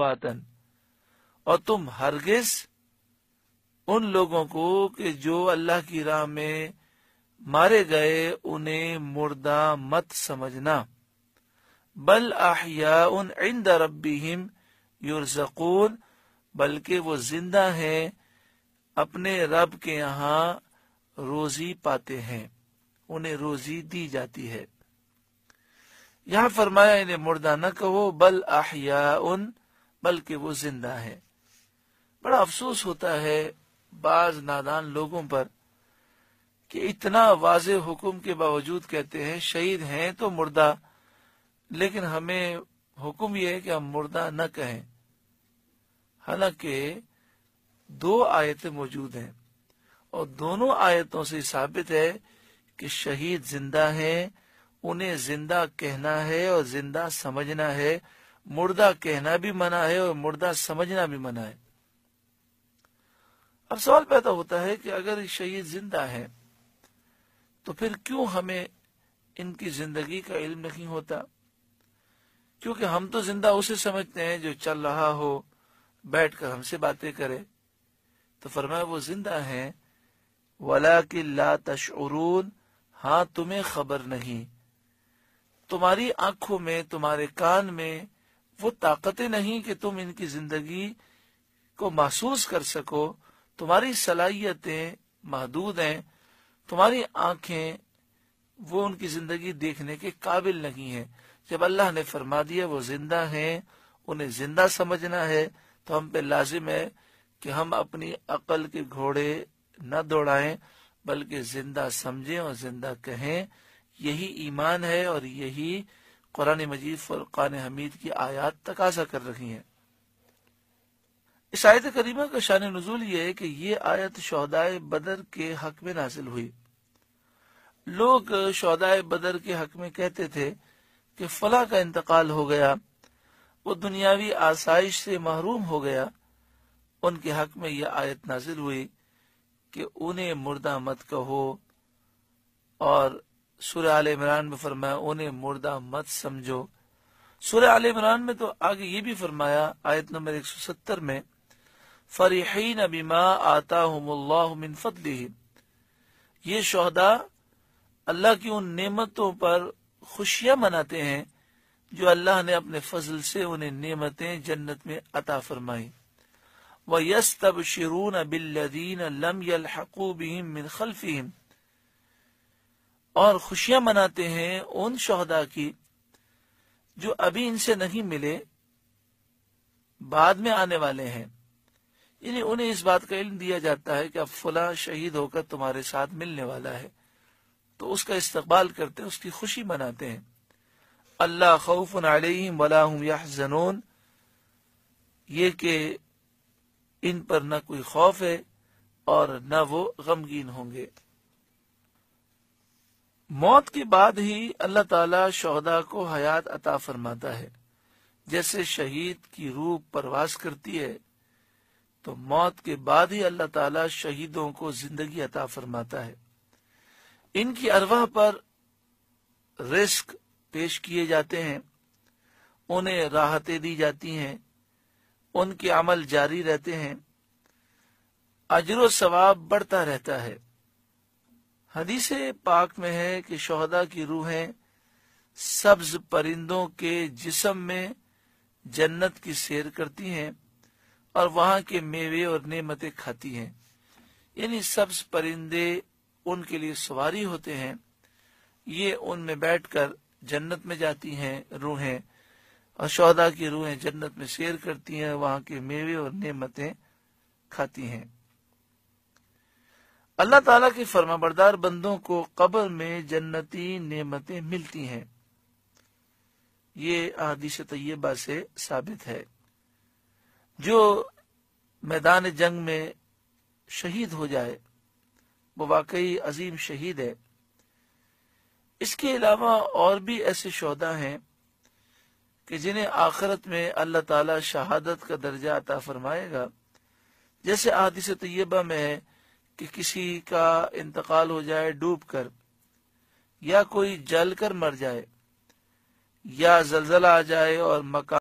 वातन और तुम हरगिज उन लोगों को कि जो अल्लाह की राह में मारे गए उन्हें मुर्दा मत समझना बल आहिया उन इंद रबीम युरजकून बल्कि वो जिंदा हैं अपने रब के यहाँ रोजी पाते हैं उन्हें रोजी दी जाती है यहाँ फरमाया इन्हें मुर्दा न कहो बल आहिया उन बल्कि वो जिंदा है बड़ा अफसोस होता है बाज नादान लोगों पर कि इतना वाज हुक्म के बावजूद कहते हैं शहीद हैं तो मुर्दा लेकिन हमें हुक्म यह है कि हम मुर्दा न कहें हालांकि दो आयतें मौजूद हैं और दोनों आयतों से साबित है कि शहीद जिंदा है उन्हें जिंदा कहना है और जिंदा समझना है मुर्दा कहना भी मना है और मुर्दा समझना भी मना है अब सवाल पैदा होता है कि अगर शहीद जिंदा है तो फिर क्यों हमें इनकी जिंदगी का इल्म नहीं होता क्योंकि हम तो जिंदा उसे समझते हैं जो चल रहा हो बैठ कर हमसे बातें करे तो फरमाए वो जिंदा है वला कि ला तशरून हाँ तुम्हें खबर नहीं तुम्हारी आंखों में तुम्हारे कान में वो ताकतें नहीं कि तुम इनकी जिंदगी को महसूस कर सको तुम्हारी सलाहियतें महदूद हैं तुम्हारी आंखें वो उनकी जिंदगी देखने के काबिल नहीं है जब अल्लाह ने फरमा दिया वो जिंदा हैं उन्हें जिंदा समझना है तो हम पे लाजिम है कि हम अपनी अकल के घोड़े न दौड़ाएं बल्कि जिंदा समझें और जिंदा कहें यही ईमान है और यही कुरान मजीद फुरकान हमीद की आयात तकाजा कर रही है इस आयत करीमा का शान नजूल ये है कि ये आयत शहदाय बदर के हक में नाजिल हुई लोग शहदाय बदर के हक में कहते थे कि फला का इंतकाल हो गया वो दुनियावी आसाइश से महरूम हो गया उनके हक में यह आयत नाजिल हुई कि उन्हें मुर्दा मत कहो और सूर्य आल इमरान में फरमाया उन्हें मुर्दा मत समझो सूर्य आल इमरान में तो आगे ये भी फरमाया आयत नंबर सत्तर में फरी नबीमा आता मिन ये शहदा अल्लाह की उन नेमतों पर खुशियां मनाते हैं जो अल्लाह ने अपने फजल से उन्हें नेमतें जन्नत में अता फरमाई व यस तब शिरून बिल्लदीन लम यलहकू मिन खलफीम और खुशियां मनाते हैं उन शहदा की जो अभी इनसे नहीं मिले बाद में आने वाले हैं यानी उन्हें इस बात का इल्म दिया जाता है कि अब फुला शहीद होकर तुम्हारे साथ मिलने वाला है तो उसका इस्तकबाल करते हैं उसकी खुशी मनाते हैं अल्लाह खौफ अलैहिम वलाहम याहजनून ये कि इन पर न कोई खौफ है और न वो गमगीन होंगे मौत के बाद ही अल्लाह ताला शहदा को हयात अता फरमाता है जैसे शहीद की रूह परवास करती है तो मौत के बाद ही अल्लाह ताला शहीदों को जिंदगी अता फरमाता है इनकी अरवाह पर रिस्क पेश किए जाते हैं उन्हें राहतें दी जाती हैं उनके अमल जारी रहते हैं अजर सवाब बढ़ता रहता है हदीस पाक में है कि शहदा की रूहें सब्ज परिंदों के जिसम में जन्नत की सैर करती हैं और वहां के मेवे और नेमतें खाती हैं यानी सब्ज परिंदे उनके लिए सवारी होते हैं ये उनमें बैठकर जन्नत में जाती हैं रूहें और शौदा की रूहें जन्नत में सैर करती हैं वहां के मेवे और नेमतें खाती हैं अल्लाह ताला के बरदार बंदों को कब्र में जन्नती नेमतें मिलती हैं ये आदिश तय्यबा से साबित है जो मैदान जंग में शहीद हो जाए वो वाकई अजीम शहीद है इसके अलावा और भी ऐसे शौदा हैं कि जिन्हें आखरत में अल्लाह ताला शहादत का दर्जा अता फरमाएगा जैसे आदिश तयबा में है कि किसी का इंतकाल हो जाए डूब कर या कोई जल कर मर जाए या जलजला आ जाए और मकान